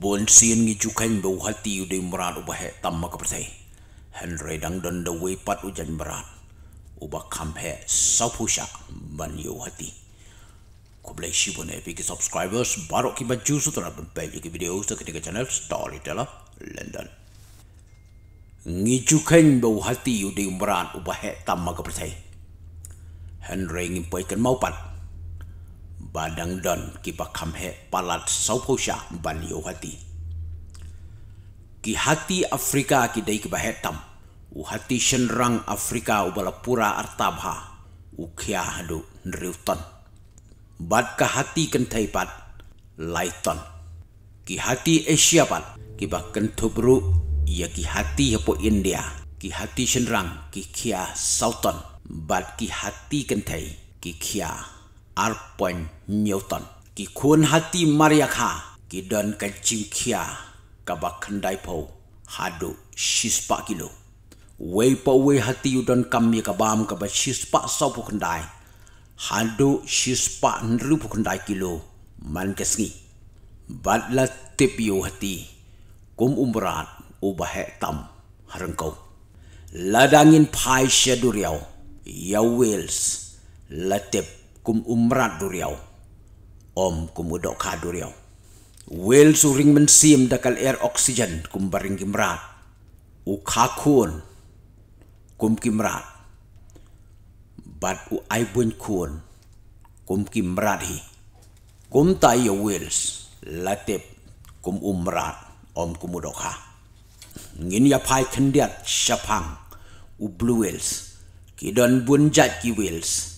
Bon sien ngi cukain bau hati udah merat ubah hek tamak percaya. Henry dang dan the way pat ujan merat. Uba kampe sapusha banyo hati. Kubelai si bon happy ke subscribers baru ki baju sutra berbagi ke video sa ke channel Story Storyteller London. Ngi cukain bau hati udah merat ubah hek tamak percaya. Henry ngi paikan mau pat badang don kipa kamhe palat saupusha banyo hati. Ki hati Afrika ki daik bahetam, u hati senrang Afrika u balapura artabha, u kya hadu nriuton. Bad ka hati kentai pat, laiton. Ki hati Asia pat, kipa kentubru, ya ki hati hapo India. Ki hati senrang, ki kya sauton, bad ki hati kentai, ki kya arpon Newton. Ki kun hati Maria ka, ki don ka cingkia ka ba kendai pau hadu shispa kilo. Wei pau wei hati yu kami ka bam ka ba shispa sopo kendai. Hadu shispa nrupo kendai kilo man kesngi. Badla tip yu hati kum umrat ubahe tam harengkau. Ladangin pai syaduriau, ya Wales, latip kum umrat duriau om kum udok ka duriau wel suring mensim dakal air oksigen kum baring kimrat u kakun kum kimrat bat u aibun kun kum kimrat hi kum tai ya wels latep kum umrat om kum udok ka ngin ya pai kendiat syapang u blue wels kidon bunjat ki wels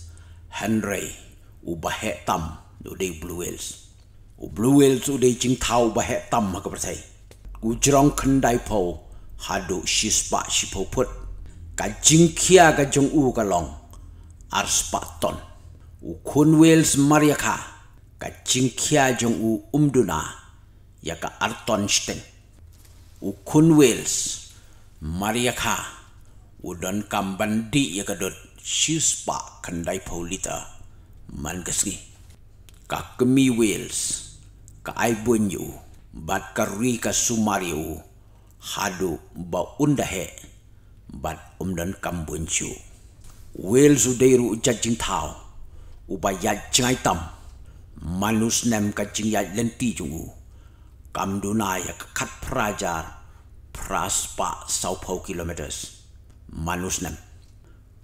Henry ubah hek tam udah Blue Wales. U Blue Wales udah cing tahu ubah hek tam mak percaya. Gujrong kendai po hadu sispa sipoput. Kajing kia kajung u kalong arspaton. U kun Wales mariaka kajing kia jong u ya umduna ya ka arton sten. U kun Wales mariaka udon kambandi ya kadut. Ya dot siuspa kandai polita mangasgi ka kemi wales ka aibunyu bat karri ka sumariu hadu ba undahe bat umdan kambunchu wales udairu jajing thao uba yat chingai tam manus nem ka ching yat ti jungu kam ka khat prajar praspa 6 kilometers manus nem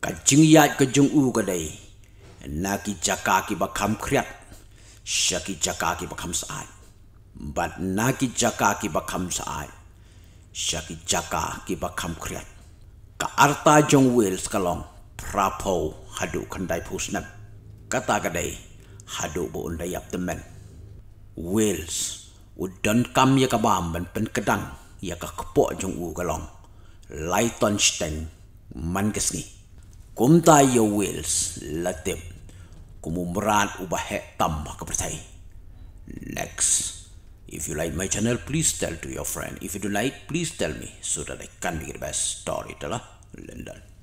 kan jing yat ke jung u ke dai na ki jaka ki ba kham khriat sha ki jaka ki ba kham saai bat na ki jaka ki ba kham saai sha ki jaka ki ba kham khriat ka arta jong wills ka long prapo hadu kan dai phus nam kata ka dai hadu bo un dai yap tem wills u don kam ye ya ka bam ban pen kedang ye ya ka kepok jong u ka long Leitonstein, Mann gesnitten. Kumtai yo wills latim. Kumumran ubahe tambah kepercayaan. Next. If you like my channel, please tell to your friend. If you do like, please tell me so that I can be the best storyteller. Lendal.